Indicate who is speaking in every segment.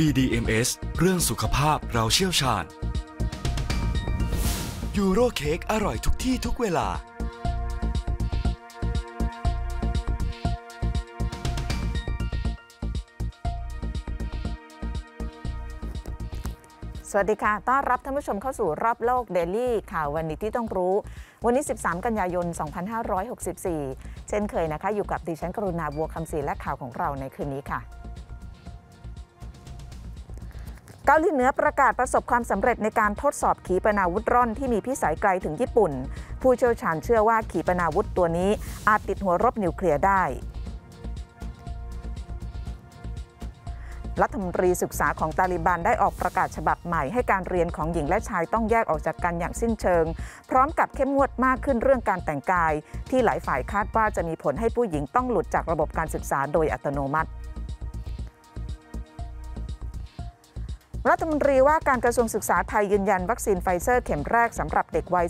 Speaker 1: BDMS เรื่องสุขภาพเราเชี่ยวชาญยูโรเค้กอร่อยทุกที่ทุกเวลา สวัสดีค่ะ ต้อนรับท่านผู้ชมเข้าสู่รอบโลกเดลี่ ข่าววันนี้ที่ต้องรู้ วันนี้ 13 กันยายน 2564 เช่นเคยนะคะ อยู่กับดิฉันกรุณาบัวคำศรีและข่าวของเราในคืนนี้ค่ะาหลีเหนือประกาศประสบความสำเร็จในการทดสอบขีปนาวุธร่อนที่มีพิสัยไกลถึงญี่ปุ่น ผู้เชี่ยวชาญเชื่อว่าขีปนาวุธตัวนี้อาจติดหัวรบนิวเคลียร์ได้ รัฐมนตรีศึกษาของตาลิบันได้ออกประกาศฉบับใหม่ให้การเรียนของหญิงและชายต้องแยกออกจากกันอย่างสิ้นเชิง พร้อมกับเข้มงวดมากขึ้นเรื่องการแต่งกาย ที่หลายฝ่ายคาดว่าจะมีผลให้ผู้หญิงต้องหลุดจากระบบการศึกษาโดยอัตโนมัติรัฐมนตรีว่าการกระทรวงศึกษาไทยยืนยันวัคซีนไฟเซอร์เข็มแรกสำหรับเด็กวัย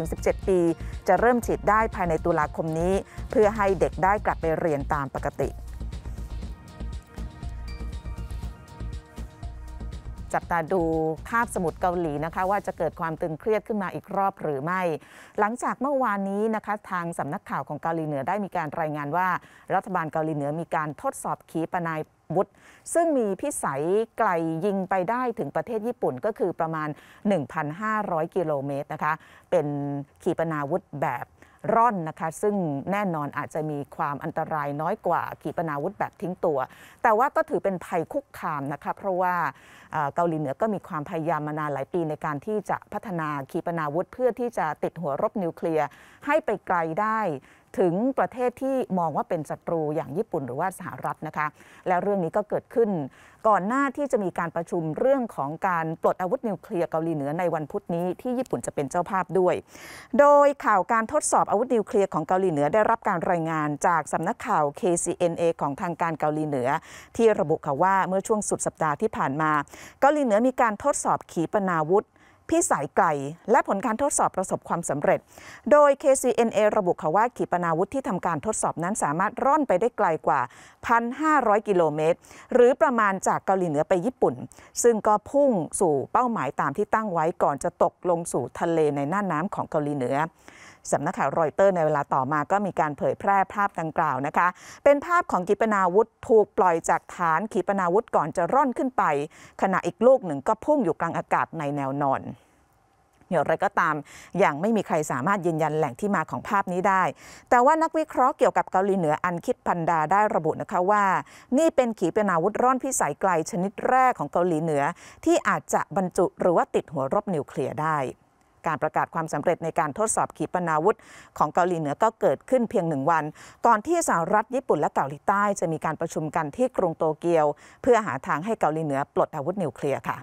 Speaker 1: 12-17 ปี จะเริ่มฉีดได้ภายในตุลาคมนี้ เพื่อให้เด็กได้กลับไปเรียนตามปกติับตาดูภาพสมุดเกาหลีนะคะ ว่าจะเกิดความตึงเครียดขึ้นมาอีกรอบหรือไม่ หลังจากเมื่อวานนี้นะคะ ทางสำนักข่าวของเกาหลีเหนือได้มีการรายงานว่า รัฐบาลเกาหลีเหนือมีการทดสอบขีปนาวุธ ซึ่งมีพิสัยไกลยิงไปได้ถึงประเทศญี่ปุ่นก็คือประมาณ 1,500 กิโลเมตรนะคะเป็นขีปนาวุธแบบร่อนนะคะ ซึ่งแน่นอนอาจจะมีความอันตรายน้อยกว่าขีปนาวุธแบบทิ้งตัว แต่ว่าก็ถือเป็นภัยคุกคามนะคะเพราะว่าเกาหลีเหนือก็มีความพยายามมานานหลายปีในการที่จะพัฒนาขีปนาวุธเพื่อที่จะติดหัวรบนิวเคลียร์ให้ไปไกลได้ถึงประเทศที่มองว่าเป็นศัตรูอย่างญี่ปุ่นหรือว่าสหรัฐนะคะและเรื่องนี้ก็เกิดขึ้น ก่อนหน้าที่จะมีการประชุมเรื่องของการปลดอาวุธนิวเคลียร์เกาหลีเหนือในวันพุธนี้ที่ญี่ปุ่นจะเป็นเจ้าภาพด้วย โดยข่าวการทดสอบอาวุธนิวเคลียร์ของเกาหลีเหนือได้รับการรายงานจากสำนักข่าว KCNA ของทางการเกาหลีเหนือ ที่ระบุค่ะว่าเมื่อช่วงสุดสัปดาห์ที่ผ่านมา เกาหลีเหนือมีการทดสอบขีปนาวุธพิสัยไกล และผลการทดสอบประสบความสำเร็จ โดย KCNA ระบุข่ะว่าขีปนาวุธที่ทำการทดสอบนั้นสามารถร่อนไปได้ไกลกว่า 1,500 กิโลเมตร หรือประมาณจากเกาหลีเหนือไปญี่ปุ่น ซึ่งก็พุ่งสู่เป้าหมายตามที่ตั้งไว้ก่อนจะตกลงสู่ทะเลในหน้าน้ำของเกาหลีเหนือสำนักข่าวรอยเตอร์ในเวลาต่อมาก็มีการเผยแพร่ภาพดังกล่าวนะคะ เป็นภาพของขีปนาวุธถูกปล่อยจากฐานขีปนาวุธก่อนจะร่อนขึ้นไป ขณะอีกลูกหนึ่งก็พุ่งอยู่กลางอากาศในแนวนอนอย่างไรก็ตาม อย่างไม่มีใครสามารถยืนยันแหล่งที่มาของภาพนี้ได้ แต่ว่านักวิเคราะห์เกี่ยวกับเกาหลีเหนืออันคิดพันดาได้ระบุนะคะว่า นี่เป็นขีปนาวุธร่อนพิสัยไกลชนิดแรกของเกาหลีเหนือ ที่อาจจะบรรจุหรือว่าติดหัวรบนิวเคลียร์ได้การประกาศความสำเร็จในการทดสอบขีปนาวุธของเกาหลีเหนือก็เกิดขึ้นเพียงหนึ่งวันก่อนที่สหรัฐญี่ปุ่นและเกาหลีใต้จะมีการประชุมกันที่กรุงโตเกียว เพื่อหาทางให้เกาหลีเหนือปลดอาวุธนิวเคลียร์ค่ะ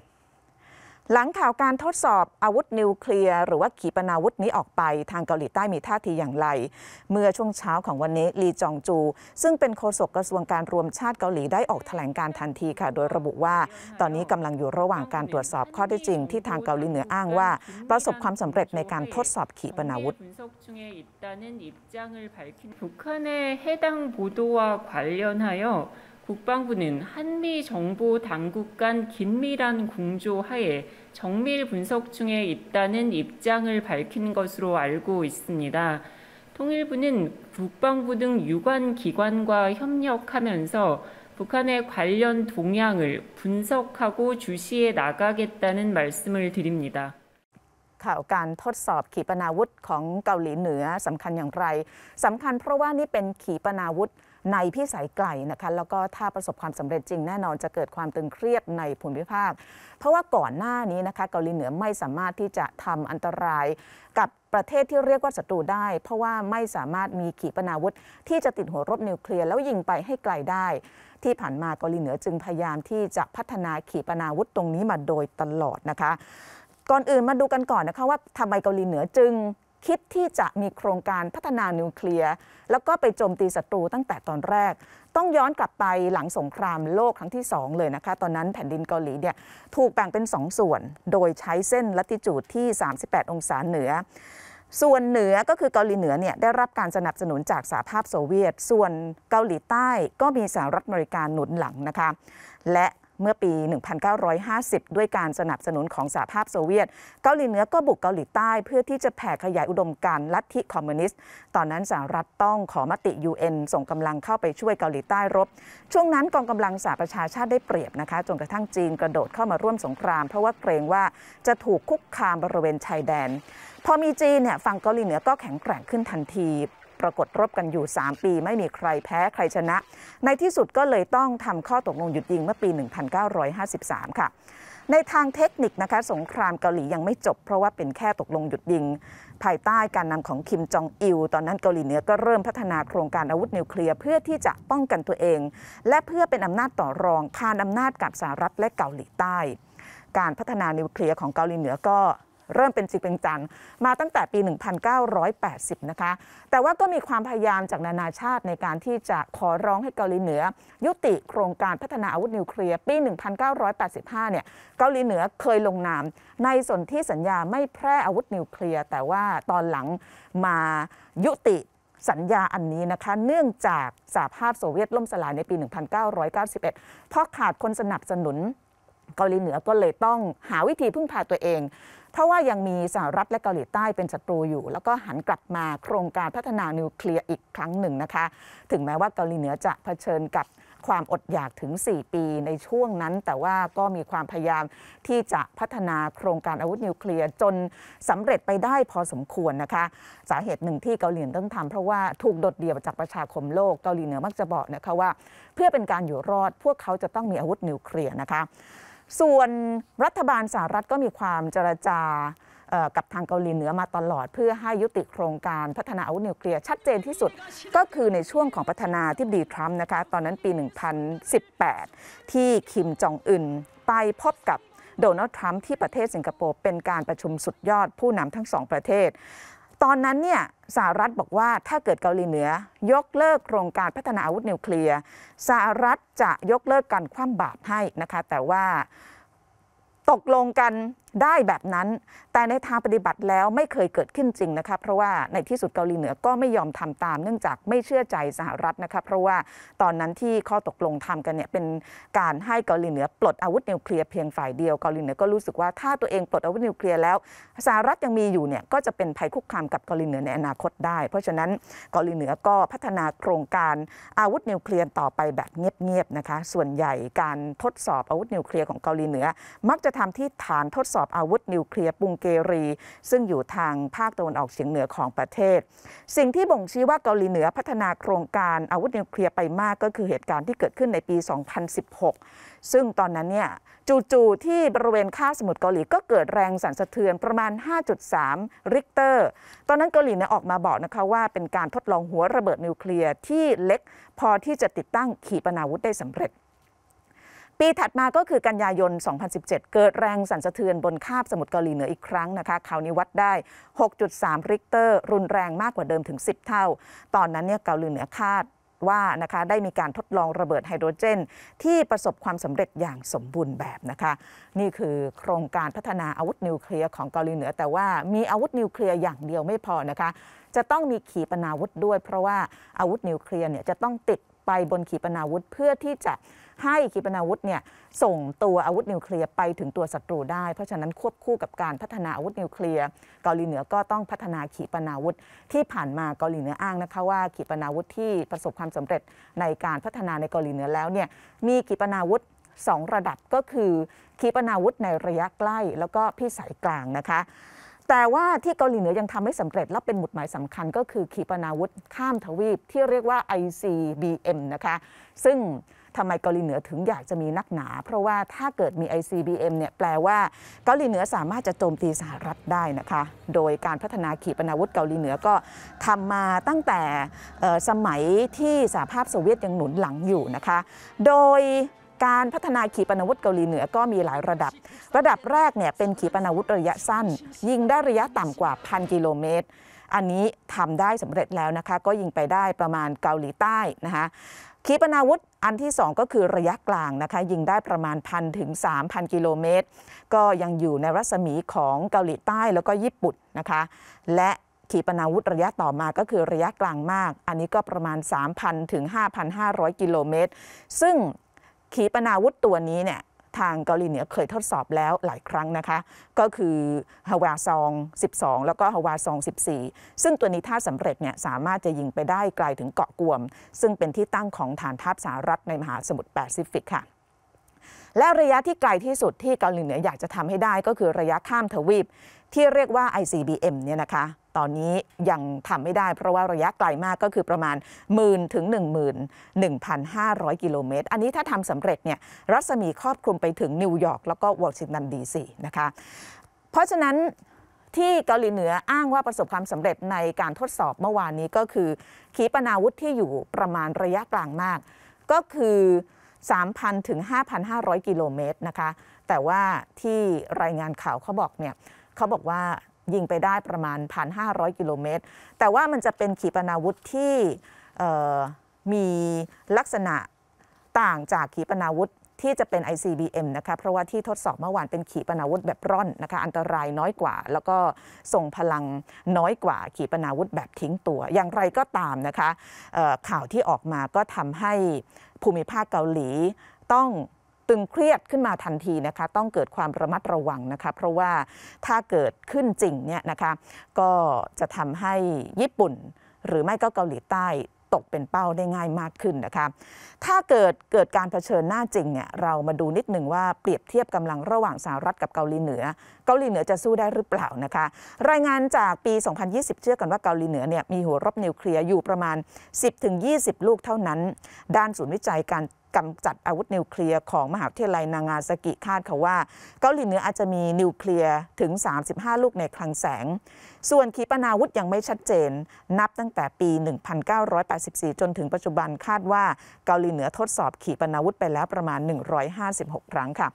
Speaker 1: หลังข่าวการทดสอบอาวุธนิวเคลียร์หรือว่าขีปนาวุธนี้ออกไป ทางเกาหลีใต้มีท่าทีอย่างไร เมื่อช่วงเช้าของวันนี้ลีจองจู ซึ่งเป็นโฆษกกระทรวงการรวมชาติเกาหลีได้ออกแถลงการทันทีค่ะ โดยระบุว่า ตอนนี้กำลังอยู่ระหว่างการตรวจสอบข้อเท็จจริง ที่ทางเกาหลีเหนืออ้างว่า ประสบความสำเร็จในการทดสอบขีปนาวุธ 국방부는 한미 정보 당국 간 긴밀한 공조 하에 정밀 분석 중에 있다는 입장을 밝힌 것으로 알고 있습니다. 통일부는 국방부 등 유관 기관과 협력하면서 북한의 관련 동향을 분석하고 주시해 나가겠다는 말씀을 드립니다. การทดสอบขีปนาวุธของเกาหลีเหนือสำคัญอย่างไรสำคัญเพราะว่านี่เป็นขีปนาวุธในพิสัยไกลนะคะแล้วก็ถ้าประสบความสำเร็จจริงแน่นอนจะเกิดความตึงเครียดในภูมิภาค เพราะว่าก่อนหน้านี้นะคะ เกาหลีเหนือไม่สามารถที่จะทำอันตรายกับประเทศที่เรียกว่าศัตรูได้ เพราะว่าไม่สามารถมีขีปนาวุธที่จะติดหัวรบนิวเคลียร์แล้วยิงไปให้ไกลได้ ที่ผ่านมาเกาหลีเหนือจึง พยายามที่จะพัฒนาขีปนาวุธตรงนี้มาโดยตลอดนะคะ ก่อนอื่นมาดูกันก่อนนะคะว่าทำไมเกาหลีเหนือจึงคิดที่จะมีโครงการพัฒนานิวเคลียร์แล้วก็ไปโจมตีศัตรูตั้งแต่ตอนแรก ต้องย้อนกลับไปหลังสงครามโลกครั้งที่ 2 เลยนะคะตอนนั้นแผ่นดินเกาหลีเนี่ยถูกแบ่งเป็น2สส่วนโดยใช้เส้นลัติจูดที่ 38 องศาเหนือ ส่วนเหนือก็คือเกาหลีเหนือเนี่ยได้รับการสนับสนุนจากสหภาพโซเวียต ส่วนเกาหลีใต้ก็มีสหรัฐอเมริกาหนุนหลังนะคะและเมื่อปี 1950 ด้วยการสนับสนุนของสหภาพโซเวียต เกาหลีเหนือก็บุกเกาหลีใต้เพื่อที่จะแผ่ขยายอุดมการณ์ลัทธิคอมมิวนิสต์ ตอนนั้นสหรัฐต้องขอมติ UN ส่งกำลังเข้าไปช่วยเกาหลีใต้รบ ช่วงนั้นกองกำลังสหประชาชาติได้เปรียบนะคะ จนกระทั่งจีนกระโดดเข้ามาร่วมสงครามเพราะว่าเกรงว่าจะถูกคุกคามบริเวณชายแดน พอมีจีนเนี่ยฝั่งเกาหลีเหนือก็แข็งแกร่งขึ้นทันทีปรากฏรบกันอยู่ 3 ปี ไม่มีใครแพ้ใครชนะ ในที่สุดก็เลยต้องทำข้อตกลงหยุดยิงเมื่อปี 1953 ค่ะ ในทางเทคนิคนะคะ สงครามเกาหลียังไม่จบเพราะว่าเป็นแค่ตกลงหยุดยิง ภายใต้การนำของคิมจองอิลตอนนั้นเกาหลีเหนือก็เริ่มพัฒนาโครงการอาวุธนิวเคลียร์เพื่อที่จะป้องกันตัวเอง และเพื่อเป็นอำนาจต่อรองคานอำนาจกับสหรัฐและเกาหลีใต้ การพัฒนานิวเคลียร์ของเกาหลีเหนือก็เริ่มเป็นจริงเป็นจังมาตั้งแต่ปี 1980 นะคะ แต่ว่าก็มีความพยายามจากนานาชาติในการที่จะขอร้องให้เกาหลีเหนือ ยุติโครงการพัฒนาอาวุธนิวเคลียร์ ปี 1985 เนี่ย เกาหลีเหนือเคยลงนามในสนธิสัญญาไม่แพร่อาวุธนิวเคลียร์ แต่ว่าตอนหลังมายุติสัญญาอันนี้นะคะ เนื่องจากสหภาพโซเวียตล่มสลายในปี 1991 เพราะขาดคนสนับสนุน เกาหลีเหนือก็เลยต้องหาวิธีพึ่งพาตัวเองเพราะว่ายังมีสหรัฐและเกาหลีใต้เป็นศัตรูอยู่ แล้วก็หันกลับมาโครงการพัฒนานิวเคลียร์อีกครั้งหนึ่งนะคะ ถึงแม้ว่าเกาหลีเหนือจะเผชิญกับความอดอยากถึง 4 ปีในช่วงนั้น แต่ว่าก็มีความพยายามที่จะพัฒนาโครงการอาวุธนิวเคลียร์จนสำเร็จไปได้พอสมควรนะคะ สาเหตุหนึ่งที่เกาหลีต้องทำเพราะว่าถูกโดดเดี่ยวจากประชาคมโลกเกาหลีเหนือมักจะบอกนะคะว่า เพื่อเป็นการอยู่รอดพวกเขาจะต้องมีอาวุธนิวเคลียร์นะคะส่วนรัฐบาลสหรัฐก็มีความเจรจากับทางเกาหลีเหนือมาตลอดเพื่อให้ยุติโครงการพัฒนาอาวุธนิวเคลียร์ชัดเจนที่สุดก็คือในช่วงของประธานาธิบดีทรัมป์นะคะตอนนั้นปี2018 ที่คิมจองอึนไปพบกับโดนัลด์ทรัมป์ที่ประเทศสิงคโปร์เป็นการประชุมสุดยอดผู้นำทั้งสองประเทศตอนนั้นเนี่ยสหรัฐบอกว่าถ้าเกิดเกาหลีเหนือ ยกเลิกโครงการพัฒนาอาวุธนิวเคลียร์สหรัฐจะยกเลิกการคว่ำบาตรให้นะคะ แต่ว่าตกลงกันได้แบบนั้น แต่ในทางปฏิบัติแล้วไม่เคยเกิดขึ้นจริงนะคะ เพราะว่าในที่สุดเกาหลีเหนือก็ไม่ยอมทำตาม เนื่องจากไม่เชื่อใจสหรัฐนะคะ เพราะว่าตอนนั้นที่ข้อตกลงทำกันเนี่ยเป็นการให้เกาหลีเหนือปลดอาวุธนิวเคลียร์เพียงฝ่ายเดียวเกาหลีเหนือก็รู้สึกว่าถ้าตัวเองปลดอาวุธนิวเคลียร์แล้วสหรัฐยังมีอยู่เนี่ยก็จะเป็นภัยคุกคามกับเกาหลีเหนือในอนาคตได้ เพราะฉะนั้นเกาหลีเหนือก็พัฒนาโครงการอาวุธนิวเคลียร์ต่อไปแบบเงียบๆนะคะ ส่วนใหญ่การทดสอบอาวุธนิวเคลียร์ของเกาหลีเหนือ มักจะทำที่ฐานทดสอบอบอาวุธนิวเคลียร์ปุงเกรี ซึ่งอยู่ทางภาคตะวันออกเฉียงเหนือของประเทศ สิ่งที่บ่งชี้ว่าเกาหลีเหนือพัฒนาโครงการอาวุธนิวเคลียร์ไปมากก็คือเหตุการณ์ที่เกิดขึ้นในปี 2016 ซึ่งตอนนั้นเนี่ยจู่ๆที่บริเวณค่าสมุทรเกาหลีก็เกิดแรงสั่นสะเทือนประมาณ 5.3 ริกเตอร์ ตอนนั้นเกาหลีเนี่ยออกมาบอกนะคะว่าเป็นการทดลองหัวระเบิดนิวเคลียร์ที่เล็กพอที่จะติดตั้งขีปนาวุธได้สำเร็จปีถัดมาก็คือกันยายน 2017 เกิดแรงสั่นสะเทือนบนคาบสมุทรเกาหลีเหนืออีกครั้งนะคะคราวนี้วัดได้ 6.3 ริกเตอร์ รุนแรงมากกว่าเดิมถึง 10 เท่า ตอนนั้นเนี่ยเกาหลีเหนือคาดว่านะคะได้มีการทดลองระเบิดไฮโดรเจน ที่ประสบความสำเร็จอย่างสมบูรณ์แบบนะคะ นี่คือโครงการพัฒนาอาวุธนิวเคลียร์ของเกาหลีเหนือ แต่ว่ามีอาวุธนิวเคลียร์อย่างเดียวไม่พอนะคะ จะต้องมีขีปนาวุธด้วยเพราะว่าอาวุธนิวเคลียร์เนี่ยจะต้องติดไปบนขีปนาวุธเพื่อที่จะให้ขีปนาวุธเนี่ยส่งตัวอาวุธนิวเคลียร์ไปถึงตัวศัตรูได้ เพราะฉะนั้นควบคู่กับการพัฒนาอาวุธนิวเคลียร์เกาหลีเหนือก็ต้องพัฒนาขีปนาวุธที่ผ่านมาเกาหลีเหนืออ้างนะคะว่าขีปนาวุธที่ประสบความสำเร็จในการพัฒนาในเกาหลีเหนือแล้วเนี่ยมีขีปนาวุธสองระดับก็คือขีปนาวุธในระยะใกล้ แล้วก็พิสัยกลางนะคะ แต่ว่าที่เกาหลีเหนือยังทำไม่สำเร็จและเป็นหมุดหมายสำคัญก็คือขีปนาวุธข้ามทวีปที่เรียกว่า ICBM นะคะซึ่งทำไมเกาหลีเหนือถึงอยากจะมีนักหนา เพราะว่าถ้าเกิดมี ICBM เนี่ยแปลว่าเกาหลีเหนือสามารถจะโจมตีสหรัฐได้นะคะ โดยการพัฒนาขีปนาวุธเกาหลีเหนือก็ทำมาตั้งแต่สมัยที่สหภาพโซเวียตยังหนุนหลังอยู่นะคะ โดยการพัฒนาขีปนาวุธเกาหลีเหนือก็มีหลายระดับ ระดับแรกเนี่ยเป็นขีปนาวุธระยะสั้น ยิงได้ระยะต่ำกว่าพันกิโลเมตร อันนี้ทำได้สำเร็จแล้วนะคะก็ยิงไปได้ประมาณเกาหลีใต้นะคะขีปนาวุธ อันที่ 2 ก็คือระยะกลางนะคะ ยิงได้ประมาณพันถึง3,000 กิโลเมตร ก็ยังอยู่ในรัศมีของเกาหลีใต้แล้วก็ญี่ปุ่นนะคะ และขีปนาวุธระยะต่อมาก็คือระยะกลางมาก อันนี้ก็ประมาณ 3,000ถึง5,500 กิโลเมตร ซึ่งขีปนาวุธตัวนี้เนี่ยทางเกาหลีเหนือเคยทดสอบแล้วหลายครั้งนะคะ ก็คือฮาวาซอง 12 แล้วก็ฮาวาซอง 14 ซึ่งตัวนี้ถ้าสำเร็จเนี่ยสามารถจะยิงไปได้ไกลถึงเกาะกวม ซึ่งเป็นที่ตั้งของฐานทัพสหรัฐในมหาสมุทรแปซิฟิกค่ะ และระยะที่ไกลที่สุดที่เกาหลีเหนืออยากจะทำให้ได้ก็คือระยะข้ามทวีป ที่เรียกว่า ICBM เนี่ยนะคะตอนนี้ยังทำไม่ได้เพราะว่าระยะไกลมากก็คือประมาณหมื่นถึง1 1 5 0 0 กิโลเมตร อันนี้ถ้าทำสำเร็จเนี่ย รัศมีครอบคลุมไปถึงนิวยอร์กแล้วก็วอชิงตันดีซีนะคะเพราะฉะนั้นที่เกาหลีเหนืออ้างว่าประสบความสำเร็จในการทดสอบเมื่อวานนี้ก็คือขีปนาวุธที่อยู่ประมาณระยะกลางมากก็คือ 3,000ถึง5,500 กิโลเมตรนะคะแต่ว่าที่รายงานข่าวเขาบอกเนี่ยเขาบอกว่ายิงไปได้ประมาณ 1,500กิโลเมตร แต่ว่ามันจะเป็นขีปนาวุธที่มีลักษณะต่างจากขีปนาวุธที่จะเป็น ICBM นะคะ เพราะว่าที่ทดสอบเมื่อวานเป็นขีปนาวุธแบบร่อนนะคะ อันตรายน้อยกว่า แล้วก็ส่งพลังน้อยกว่า ขีปนาวุธแบบทิ้งตัว อย่างไรก็ตามนะคะข่าวที่ออกมาก็ทำให้ภูมิภาคเกาหลีต้องตึงเครียดขึ้นมาทันทีนะคะต้องเกิดความระมัดระวังนะคะเพราะว่าถ้าเกิดขึ้นจริงเนี่ยนะคะก็จะทำให้ญี่ปุ่นหรือไม่ก็เกาหลีใต้ตกเป็นเป้าได้ง่ายมากขึ้นนะคะถ้าเกิดเกิดการเผชิญหน้าจริงเนี่ยเรามาดูนิดหนึ่งว่าเปรียบเทียบกำลังระหว่างสหรัฐกับเกาหลีเหนือ เกาหลีเหนือจะสู้ได้หรือเปล่านะคะรายงานจากปี 2020 เชื่อกันว่าเกาหลีเหนือเนี่ยมีหัวรบนิวเคลียร์อยู่ประมาณ 10-20 ลูกเท่านั้น ด้านศูนย์วิจัยการกำจัดอาวุธนิวเคลียร์ของมหาวิทยาลัยนางาซากิคาดค่ะว่าเกาหลีเหนืออาจจะมีนิวเคลียร์ถึง 35 ลูกในคลังแสง ส่วนขีปนาวุธยังไม่ชัดเจน นับตั้งแต่ปี 1984 จนถึงปัจจุบันคาดว่าเกาหลีเหนือทดสอบขีปนาวุธไปแล้วประมาณ 156 ครั้งค่ะ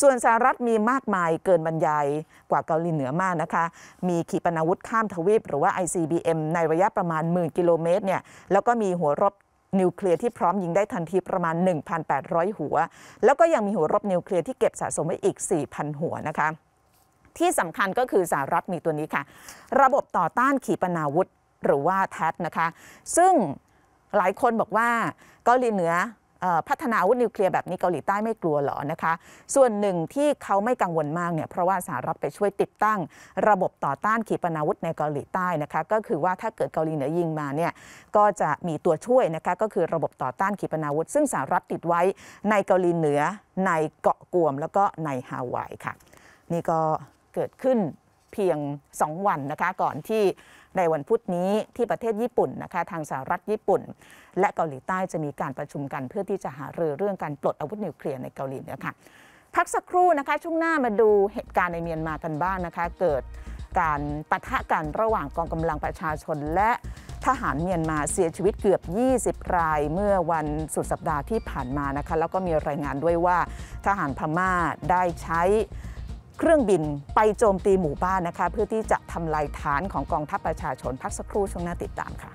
Speaker 1: ส่วนสหรัฐมีมากมายเกินบรรยายกว่าเกาหลีเหนือมากนะคะ มีขีปนาวุธข้ามทวีป หรือว่า ICBM ในระยะประมาณหมื่นกิโลเมตรเนี่ย แล้วก็มีหัวรบนิวเคลียร์ที่พร้อมยิงได้ทันทีประมาณ 1,800 หัว แล้วก็ยังมีหัวรบนิวเคลียร์ที่เก็บสะสมไว้อีก 4,000 หัวนะคะที่สำคัญก็คือสหรัฐมีตัวนี้ค่ะ ระบบต่อต้านขีปนาวุธหรือว่าแทสนะคะ ซึ่งหลายคนบอกว่าเกาหลีเหนือพัฒนาอาวุธนิวเคลียร์แบบนี้เกาหลีใต้ไม่กลัวหรอนะคะ ส่วนหนึ่งที่เขาไม่กังวลมากเนี่ยเพราะว่าสหรัฐไปช่วยติดตั้งระบบต่อต้านขีปนาวุธในเกาหลีใต้นะคะ ก็คือว่าถ้าเกิดเกาหลีเหนือยิงมาเนี่ยก็จะมีตัวช่วยนะคะก็คือระบบต่อต้านขีปนาวุธ ซึ่งสหรัฐติดไว้ในเกาหลีเหนือในเกาะกวมแล้วก็ในฮาวายค่ะ นี่ก็เกิดขึ้นเพียง 2 วันนะคะก่อนที่ในวันพุธนี้ที่ประเทศญี่ปุ่นนะคะทางสหรัฐญี่ปุ่น และเกาหลีใต้จะมีการประชุมกัน เพื่อที่จะหารือเรื่องการปลดอาวุธนิวเคลียร์ในเกาหลีเหนือค่ะพักสักครู่นะคะช่วงหน้ามาดูเหตุการณ์ในเมียนมากันบ้างนะคะเกิดการปะทะกันระหว่างกองกำลังประชาชนและทหารเมียนมาเสียชีวิตเกือบ 20รายเมื่อวันสุดสัปดาห์ที่ผ่านมานะคะแล้วก็มีรายงานด้วยว่า ทหารพม่าได้ใช้เครื่องบินไปโจมตีหมู่บ้านนะคะ เพื่อที่จะทำลายฐานของกองทัพประชาชนพักสักครู่ช่วงหน้าติดตามค่ะ